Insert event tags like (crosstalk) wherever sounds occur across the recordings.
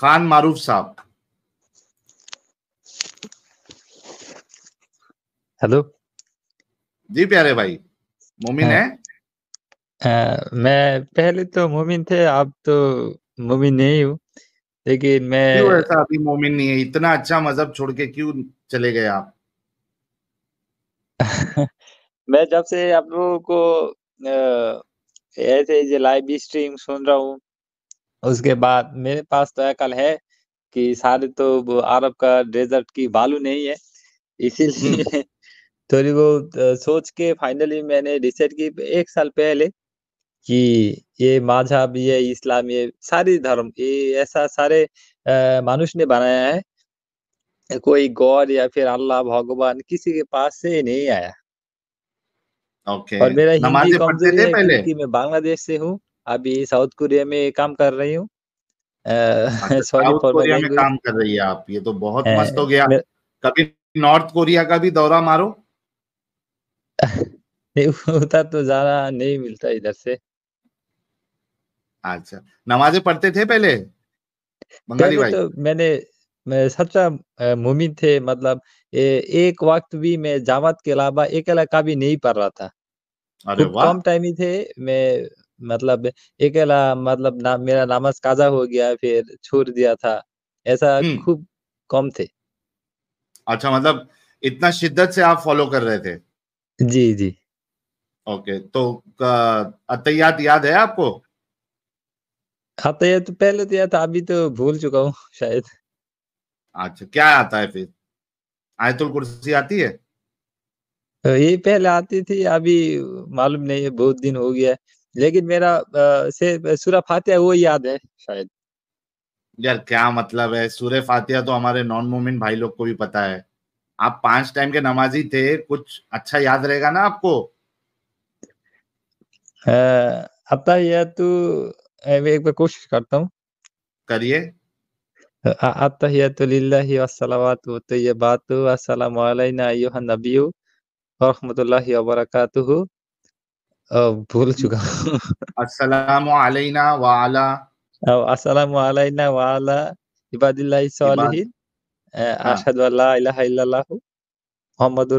खान मारूफ साहब हेलो जी प्यारे भाई मोमिन हाँ। है आ, मैं पहले तो मोमिन थे आप तो मोमिन नहीं हूँ लेकिन मैं क्यों ऐसा अभी मोमिन नहीं है इतना अच्छा मजहब छोड़ के क्यों चले गए आप (laughs) मैं जब से आप लोगों को ऐसे लाइव स्ट्रीम सुन रहा हूँ उसके बाद मेरे पास तो अकल है कि सारे तो अरब का डेजर्ट की बालू नहीं है इसीलिए (laughs) (laughs) थोड़ी वो सोच के फाइनली मैंने डिसाइड की एक साल पहले कि ये मजहब ये इस्लाम ये सारे धर्म ये ऐसा सारे मानुष ने बनाया है कोई गौर या फिर अल्लाह भगवान किसी के पास से नहीं आया ओके okay. और मेरा हिंदी कमजोरी है क्योंकि मैं बांग्लादेश से हूँ अभी साउथ कोरिया में काम कर रही हूँ अच्छा, (laughs) साउथ कोरिया में काम कर रही है आप ये तो बहुत मस्त हो गया कभी नॉर्थ कोरिया का भी दौरा मारो (laughs) होता तो ज्यादा नहीं मिलता इधर से अच्छा नमाजें पढ़ते थे पहले बंगाली भाई तो मैंने मैं सच्चा मुमिन थे मतलब ए, एक वक्त भी मैं जावत के अलावा एक अलाका भी नहीं पढ़ रहा था अरे वाह कम टाइम ही थे मैं मतलब एक मतलब ना, मेरा नमाज काजा हो गया फिर छोड़ दिया था ऐसा हम्म। खूब कम थे अच्छा मतलब इतना शिद्दत से आप फॉलो कर रहे थे जी जी ओके तो अतयात याद है आपको तो पहले तो याद अभी तो भूल चुका हूँ शायद अच्छा क्या आता है फिर आयतुल कुर्सी आती है ये पहले आती थी अभी मालूम नहीं है बहुत दिन हो गया लेकिन मेरा से सूरा फातिहा वो याद है शायद यार क्या मतलब है सूर्य फातिहा तो हमारे नॉन मोमिन भाई लोग को भी पता है आप पांच टाइम के नमाजी थे कुछ अच्छा याद रहेगा ना आपको आता यह तो एक बार कोशिश करता हूँ करिए अतहियतुलिल्लाहि तो वस्सलावात व तय्यबातु अस्सलामु नबी अय्युहन नबिय्यु व रहमतुल्लाहि व बरकातुहू भूल चुका अस्सलाम वाला अस्सलाम वाला इबादिल्लाहि सालिहिन अशहदु अल्ला इलाहा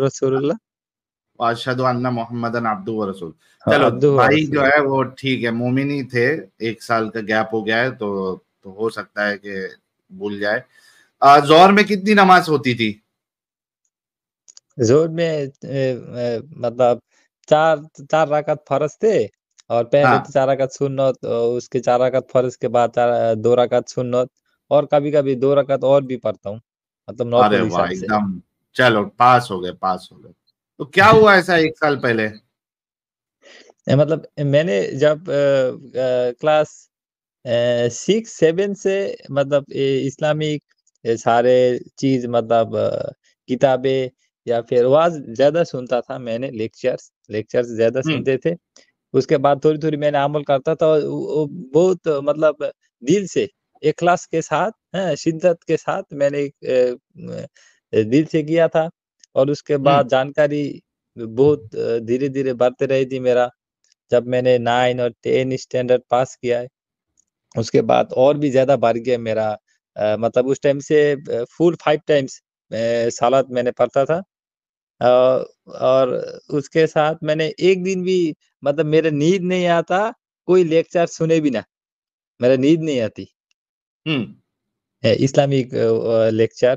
रसूलुल्लाह अशहदु अन्ना व रसूल चलो भाई जो है वो ठीक है मोमिन ही थे एक साल का गैप हो गया है तो तो हो सकता है कि भूल जाए जोर में कितनी नमाज होती थी जोर में मतलब चार चार रकात फर्ज थे और पहले हाँ। तो चार रकात सुन्नत उसके चार रकात फर्ज के बाद दो रकात सुन्नत और कभी कभी दो रकात और भी पढ़ता हूँ मतलब नौ अरे वाह एकदम चलो पास हो गए पास हो गए तो क्या हुआ ऐसा एक साल पहले मतलब मैंने जब आ, आ, क्लास सिक्स सेवन से मतलब इस्लामिक सारे चीज मतलब किताबें या फिर आवाज ज्यादा सुनता था मैंने लेक्चर्स लेक्चर्स ज्यादा हम्म। सुनते थे उसके बाद थोड़ी थोड़ी मैंने अमल करता था बहुत मतलब दिल से इखलास के साथ हाँ, शिद्दत के साथ मैंने दिल से किया था और उसके हम्म। बाद जानकारी बहुत धीरे धीरे बढ़ते रही थी मेरा जब मैंने नाइन और टेन स्टैंडर्ड पास किया है उसके बाद और भी ज्यादा बढ़ गया मेरा मतलब उस टाइम से फुल फाइव टाइम्स सालात मैंने पढ़ता था और उसके साथ मैंने एक दिन भी मतलब मेरे नींद नहीं आता कोई लेक्चर सुने भी ना मेरा नींद नहीं आती इस्लामिक लेक्चर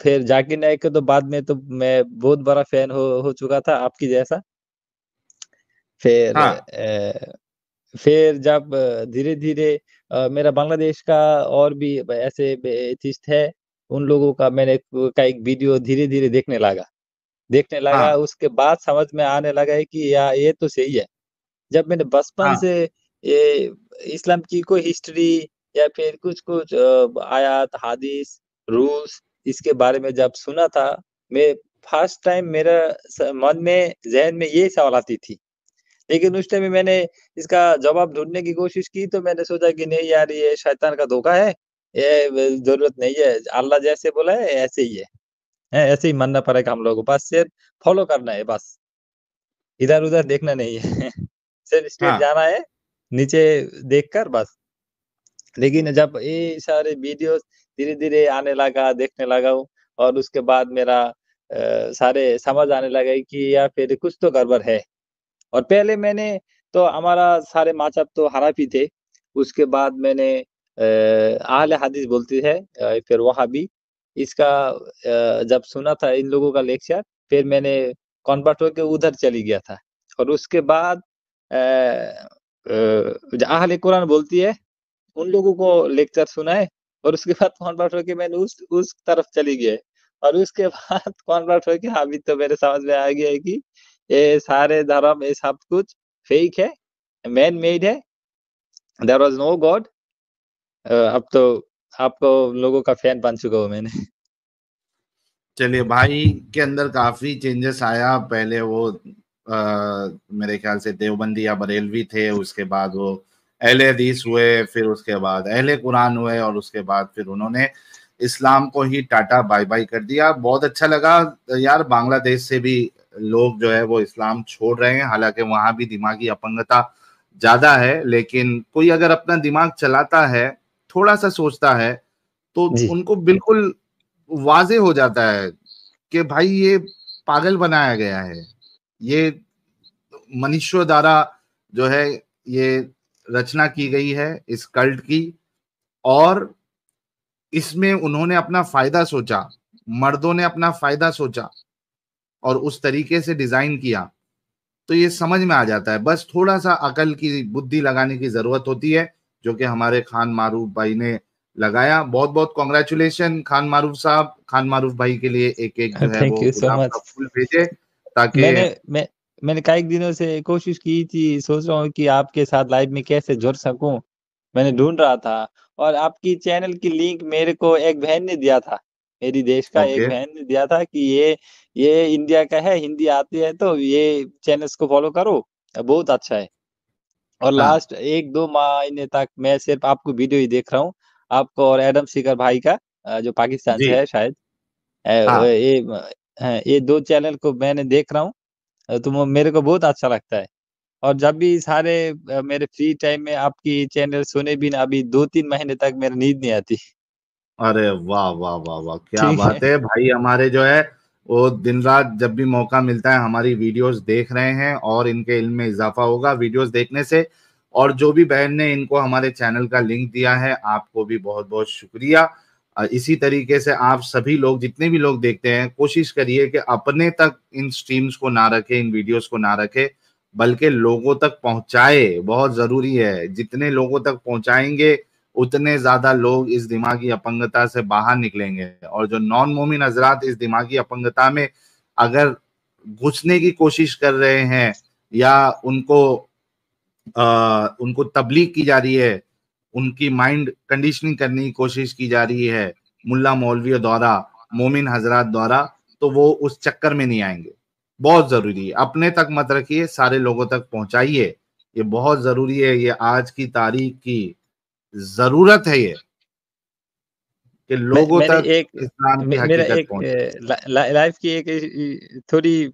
फिर जाकिर नायक के तो बाद में तो मैं बहुत बड़ा फैन हो हो चुका था आपकी जैसा फिर हाँ। फिर जब धीरे धीरे मेरा बांग्लादेश का और भी ऐसे है उन लोगों का मैंने का एक वीडियो धीरे धीरे देखने लगा देखने लगा हाँ। उसके बाद समझ में आने लगा है कि यार ये तो सही है जब मैंने बचपन हाँ। से ये इस्लाम की कोई हिस्ट्री या फिर कुछ कुछ आयात हादिस रूल्स इसके बारे में जब सुना था मैं फर्स्ट टाइम मेरा मन में जहन में ये सवाल आती थी लेकिन उस टाइम मैंने इसका जवाब ढूंढने की कोशिश की तो मैंने सोचा कि नहीं यार ये शैतान का धोखा है ये जरूरत नहीं है अल्लाह जैसे बोला है ऐसे ही है है ऐसे ही मानना पड़ेगा हम लोगों को बस सिर्फ फॉलो करना है बस इधर उधर देखना नहीं है (laughs) सिर्फ स्ट्रेट हाँ। जाना है नीचे देखकर बस लेकिन जब ये सारे वीडियो धीरे धीरे आने लगा देखने लगा और उसके बाद मेरा आ, सारे समझ आने लगा कि या फिर कुछ तो गड़बड़ है और पहले मैंने तो हमारा सारे माचप तो हरा भी थे उसके बाद मैंने आहल हदीस बोलती है फिर वहाँ भी इसका जब सुना था इन लोगों का लेक्चर फिर मैंने कॉन्वर्ट होकर उधर चली गया था और उसके बाद आहले कुरान बोलती है उन लोगों को लेक्चर सुनाए और उसके बाद कॉन्वर्ट होकर मैंने उस उस तरफ चली गई और उसके (laughs) बाद कॉन्वर्ट होकर हाँ, अभी तो मेरे समझ में आ गया है कि ये सारे धर्म ये सब कुछ फेक है मैन मेड है देर वॉज नो गॉड अब तो आप लोगों का फैन बन चुका हूँ मैंने चलिए भाई के अंदर काफी चेंजेस आया पहले वो आ, मेरे ख्याल से देवबंदी या बरेलवी थे उसके बाद वो अहले हदीस हुए फिर उसके बाद अहले कुरान हुए और उसके बाद फिर उन्होंने इस्लाम को ही टाटा बाय बाय कर दिया बहुत अच्छा लगा यार बांग्लादेश से भी लोग जो है वो इस्लाम छोड़ रहे हैं हालांकि वहां भी दिमागी अपंगता ज्यादा है लेकिन कोई अगर अपना दिमाग चलाता है थोड़ा सा सोचता है तो उनको बिल्कुल वाजे हो जाता है कि भाई ये पागल बनाया गया है ये मनुष्य द्वारा जो है ये रचना की गई है इस कल्ट की और इसमें उन्होंने अपना फायदा सोचा मर्दों ने अपना फायदा सोचा और उस तरीके से डिजाइन किया तो ये समझ में आ जाता है बस थोड़ा सा अकल की बुद्धि लगाने की जरूरत होती है जो कि हमारे खान मारूफ भाई ने लगाया बहुत बहुत कॉन्ग्रेचुलेशन खान मारूफ साहब खान मारूफ भाई के लिए एक एक जो है वो so फूल भेजे ताकि मैंने मैं, मैंने कई दिनों से कोशिश की थी सोच रहा हूँ कि आपके साथ लाइव में कैसे जुड़ सकूं मैंने ढूंढ रहा था और आपकी चैनल की लिंक मेरे को एक बहन ने दिया था मेरी देश का okay. एक बहन ने दिया था कि ये ये इंडिया का है हिंदी आती है तो ये चैनल्स को फॉलो करो बहुत अच्छा है और हाँ लास्ट एक दो महीने तक मैं सिर्फ आपको वीडियो ही देख रहा हूँ आपको और एडम शिखर भाई का जो पाकिस्तान से है शायद हाँ ये ये दो चैनल को मैंने देख रहा हूँ तो मेरे को बहुत अच्छा लगता है और जब भी सारे मेरे फ्री टाइम में आपकी चैनल सुने ना अभी दो तीन महीने तक मेरी नींद नहीं आती अरे वाह वाह वाह वाह क्या बात है भाई हमारे जो है वो दिन रात जब भी मौका मिलता है हमारी वीडियोस देख रहे हैं और इनके इल्म में इजाफा होगा वीडियोस देखने से और जो भी बहन ने इनको हमारे चैनल का लिंक दिया है आपको भी बहुत बहुत शुक्रिया इसी तरीके से आप सभी लोग जितने भी लोग देखते हैं कोशिश करिए कि अपने तक इन स्ट्रीम्स को ना रखे इन वीडियोस को ना रखे बल्कि लोगों तक पहुंचाए बहुत जरूरी है जितने लोगों तक पहुंचाएंगे उतने ज्यादा लोग इस दिमागी अपंगता से बाहर निकलेंगे और जो नॉन मोमिन हजरात इस दिमागी अपंगता में अगर घुसने की कोशिश कर रहे हैं या उनको आ, उनको तबलीग की जा रही है उनकी माइंड कंडीशनिंग करने की कोशिश की जा रही है मुल्ला मौलवी द्वारा मोमिन हजरात द्वारा तो वो उस चक्कर में नहीं आएंगे बहुत जरूरी है अपने तक मत रखिए सारे लोगों तक पहुंचाइए ये बहुत जरूरी है ये आज की तारीख की जरूरत है ये कि लोगों तक एक, इस्लाम की मेरा एक ला, ला, लाइफ की एक थोड़ी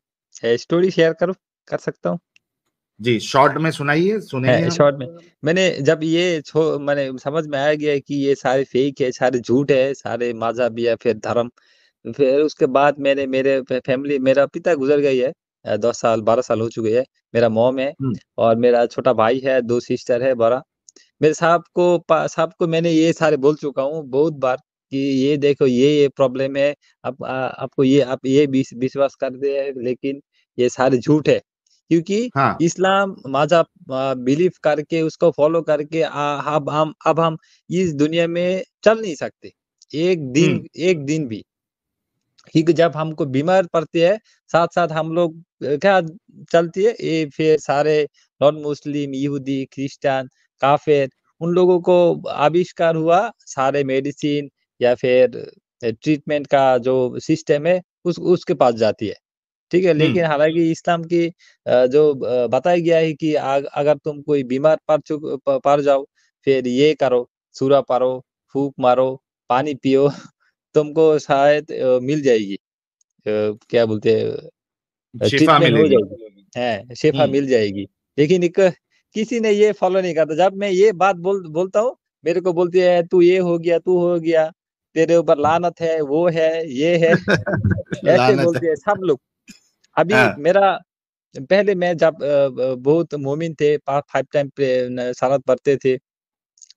स्टोरी शेयर करो कर सकता हूँ जी शॉर्ट में सुनाइए सुनिए शॉर्ट में मैंने जब ये मैंने समझ में आया गया कि ये सारे फेक है सारे झूठ है सारे माजा भी है फिर धर्म फिर उसके बाद मैंने मेरे फैमिली मेरा पिता गुजर गई है दस साल बारह साल हो चुके हैं मेरा मोम है हम्म। और मेरा छोटा भाई है दो सिस्टर है बड़ा मेरे साहब को साहब को मैंने ये सारे बोल चुका हूँ बहुत बार कि ये देखो ये ये प्रॉब्लम है आप आ, आपको ये आप ये विश्वास करते हैं लेकिन ये सारे झूठ है क्योंकि हाँ. इस्लाम माजा बिलीव करके उसको फॉलो करके अब हम अब हम इस दुनिया में चल नहीं सकते एक दिन हुँ. हम्म। एक दिन भी क्योंकि जब हमको बीमार पड़ती है साथ साथ हम लोग क्या चलती है ये फिर सारे नॉन मुस्लिम यहूदी क्रिश्चियन काफिर उन लोगों को आविष्कार हुआ सारे मेडिसिन या फिर ट्रीटमेंट का जो सिस्टम है उस उसके पास जाती है ठीक है लेकिन हम्म। हालांकि इस्लाम की जो बताया गया है कि अगर तुम कोई बीमार पड़ चुक पड़ जाओ फिर ये करो सूरा पारो फूक मारो पानी पियो (laughs) तुमको शायद मिल जाएगी क्या बोलते हैं शिफा मिल जाएगी है हाँ, शेफा हम्म। मिल जाएगी लेकिन एक किसी ने ये फॉलो नहीं करता जब मैं ये बात बोल बोलता हूँ मेरे को बोलती है तू ये हो गया तू हो गया तेरे ऊपर लानत है वो है ये है (laughs) ऐसे बोलते हैं सब लोग अभी हाँ। मेरा पहले मैं जब बहुत मोमिन थे फाइव टाइम सारत पढ़ते थे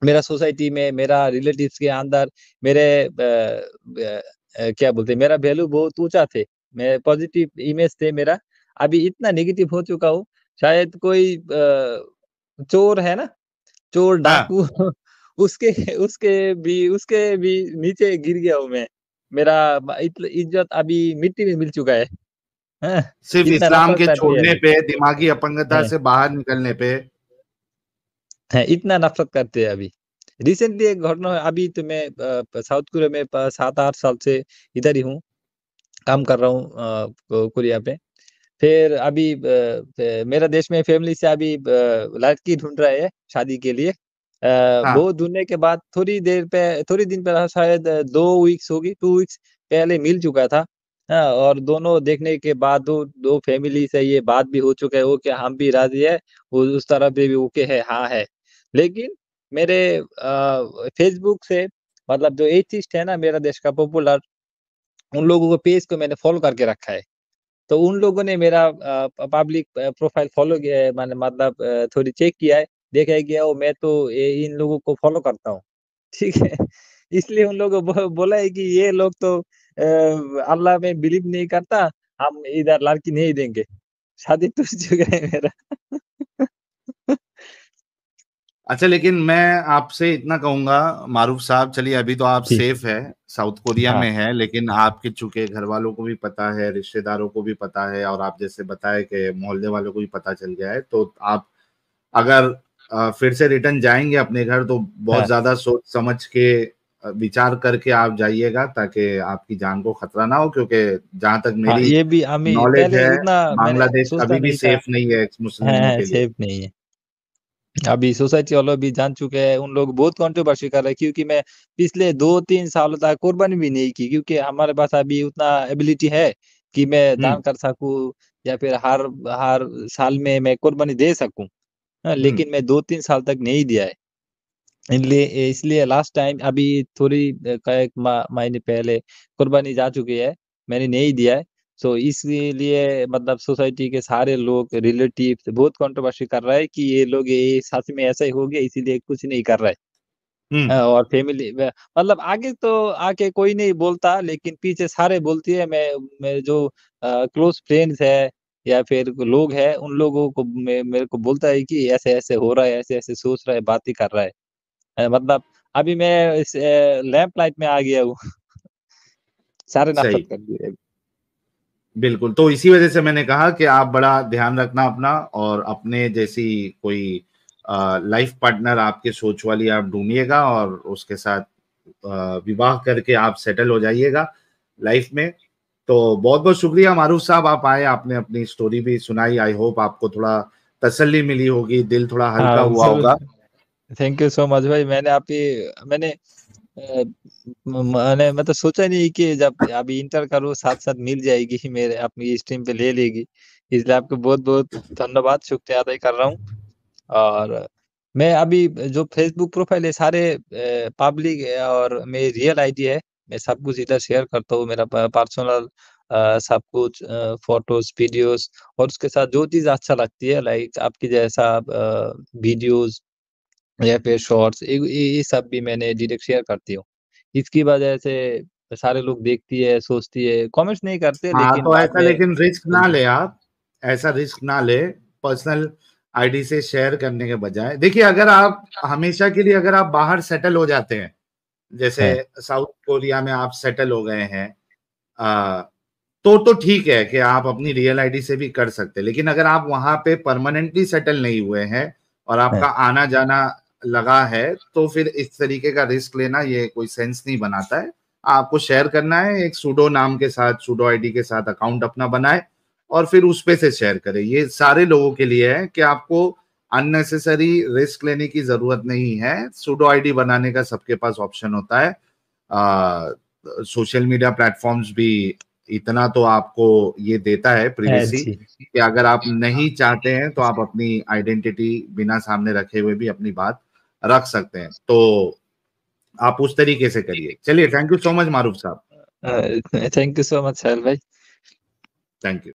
मेरा सोसाइटी में मेरा रिलेटिव्स के अंदर मेरे आ, आ, क्या बोलते मेरा वैल्यू बहुत ऊंचा थे मैं पॉजिटिव इमेज थे मेरा अभी इतना नेगेटिव हो चुका हूँ शायद कोई चोर है ना चोर हाँ। डाकू (laughs) उसके उसके भी उसके भी नीचे गिर गया हूँ मैं मेरा इज्जत अभी मिट्टी में मिल चुका है हाँ, सिर्फ इस्लाम के छोड़ने पे दिमागी अपंगता हाँ। से बाहर निकलने पे है हाँ, इतना नफरत करते हैं अभी रिसेंटली एक घटना अभी तो मैं साउथ कोरिया में सात आठ साल से इधर ही हूँ काम कर रहा हूँ कोरिया पे फिर अभी मेरा देश में फैमिली से अभी लड़की ढूंढ रहे हैं शादी के लिए वो हाँ। ढूंढने के बाद थोड़ी देर पे थोड़ी दिन पहले शायद दो वीक्स होगी टू वीक्स पहले मिल चुका था। हाँ, और दोनों देखने के बाद दो दो फैमिली से ये बात भी हो चुका है वो कि हम भी राज़ी है, वो उस तरफ भी ओके है, हाँ है। लेकिन मेरे अ, फेसबुक से मतलब जो एथिस्ट है ना मेरा देश का पॉपुलर, उन लोगों को पेज को मैंने फॉलो करके रखा है। तो उन लोगों ने मेरा पब्लिक प्रोफाइल फॉलो किया है मैंने मतलब थोड़ी चेक किया है देखा गया और मैं तो इन लोगों को फॉलो करता हूँ (laughs) ठीक है इसलिए उन लोगों बोला है कि ये लोग तो अल्लाह में बिलीव नहीं करता हम इधर लड़की नहीं देंगे शादी तुझ तो जगह है मेरा अच्छा लेकिन मैं आपसे इतना कहूंगा मारूफ साहब चलिए अभी तो आप सेफ है साउथ कोरिया हाँ। में है लेकिन आपके चुके घर वालों को भी पता है रिश्तेदारों को भी पता है और आप जैसे बताए कि मोहल्ले वालों को भी पता चल गया है तो आप अगर फिर से रिटर्न जाएंगे अपने घर तो बहुत हाँ। ज्यादा सोच समझ के विचार करके आप जाइएगा ताकि आपकी जान को खतरा ना हो क्योंकि जहाँ तक हाँ, मेरी हाँ, ये भी नॉलेज है बांग्लादेश अभी भी सेफ नहीं है मुस्लिम हाँ, हाँ, सेफ नहीं है अभी सोसाइटी वालों भी जान चुके हैं उन लोग बहुत कॉन्ट्रोवर्सी कर रहे हैं क्योंकि मैं पिछले दो तीन सालों तक कुर्बानी भी नहीं की क्योंकि हमारे पास अभी उतना एबिलिटी है कि मैं हम्म। दान कर सकूं या फिर हर हर साल में मैं कुर्बानी दे सकूं हाँ, हम्म। लेकिन मैं दो तीन साल तक नहीं दिया है इसलिए इसलिए लास्ट टाइम अभी थोड़ी कई महीने पहले कुर्बानी जा चुकी है मैंने नहीं दिया है सो इसलिए मतलब सोसाइटी के सारे लोग रिलेटिव बहुत कंट्रोवर्सी कर रहा है कि ये लोग ये साथ में ऐसा ही हो गया इसीलिए कुछ नहीं कर रहा है हम्म। हाँ, और फैमिली मतलब आगे तो आके कोई नहीं बोलता लेकिन पीछे सारे बोलती है मैं मेरे जो क्लोज फ्रेंड्स है या फिर लोग है उन लोगों को मे, मेरे को बोलता है कि ऐसे ऐसे हो रहा है ऐसे ऐसे सोच रहा है बात ही कर रहा है मतलब अभी मैं इस लैंप लाइट में आ गया हूँ (laughs) सारे नाटक कर दिए बिल्कुल तो इसी वजह से मैंने कहा कि आप बड़ा ध्यान रखना अपना और अपने जैसी कोई लाइफ पार्टनर आपके सोच वाली आप ढूंढिएगा और उसके साथ विवाह करके आप सेटल हो जाइएगा लाइफ में तो बहुत बहुत शुक्रिया मारूफ साहब आप आए आपने अपनी स्टोरी भी सुनाई आई होप आपको थोड़ा तसल्ली मिली होगी दिल थोड़ा हल्का हाँ, हुआ होगा थैंक यू सो मच भाई मैंने आपकी मैंने मैंने मैं तो सोचा नहीं कि जब अभी इंटर करो साथ साथ मिल जाएगी ही मेरे अपनी स्ट्रीम पे ले लेगी इसलिए आपको बहुत बहुत धन्यवाद शुक्रिया अदा कर रहा हूँ और मैं अभी जो फेसबुक प्रोफाइल है सारे पब्लिक और मेरी रियल आईडी है मैं सब कुछ इधर शेयर करता हूँ मेरा पर्सनल सब कुछ फोटोज वीडियोस और उसके साथ जो चीज अच्छा लगती है लाइक आपकी जैसा वीडियोस या फिर शॉर्ट्स ये सब भी मैंने डिटेक्ट शेयर करती हूँ। इसकी वजह से सारे लोग देखती है, सोचती है, कमेंट्स नहीं करते हाँ, लेकिन तो बाद ऐसा में लेकिन रिस्क ना हम्म। ले आप। ऐसा रिस्क ना ले पर्सनल आईडी से शेयर करने के बजाय। देखिए अगर आप हमेशा के लिए अगर आप बाहर सेटल हो जाते हैं, जैसे है। साउथ कोरिया में आप सेटल हो गए हैं अ, तो तो ठीक है कि आप अपनी रियल आईडी से भी कर सकते हैं। लेकिन अगर आप वहां पे परमानेंटली सेटल नहीं हुए हैं और आपका है। हाँ। आना-जाना लगा है तो फिर इस तरीके का रिस्क लेना ये कोई सेंस नहीं बनाता है आपको शेयर करना है एक सूडो नाम के साथ सूडो आईडी के साथ अकाउंट अपना बनाए और फिर उस पे से शेयर करें ये सारे लोगों के लिए है कि आपको अननेसेसरी रिस्क लेने की जरूरत नहीं है सूडो आईडी बनाने का सबके पास ऑप्शन होता है सोशल मीडिया प्लेटफॉर्म्स भी इतना तो आपको ये देता है प्रिवेसी कि अगर आप नहीं चाहते हैं तो आप अपनी आइडेंटिटी बिना सामने रखे हुए भी अपनी बात रख सकते हैं तो आप उस तरीके से करिए चलिए thank you so much Maroof साहब thank you so much Sahil भाई थैंक यू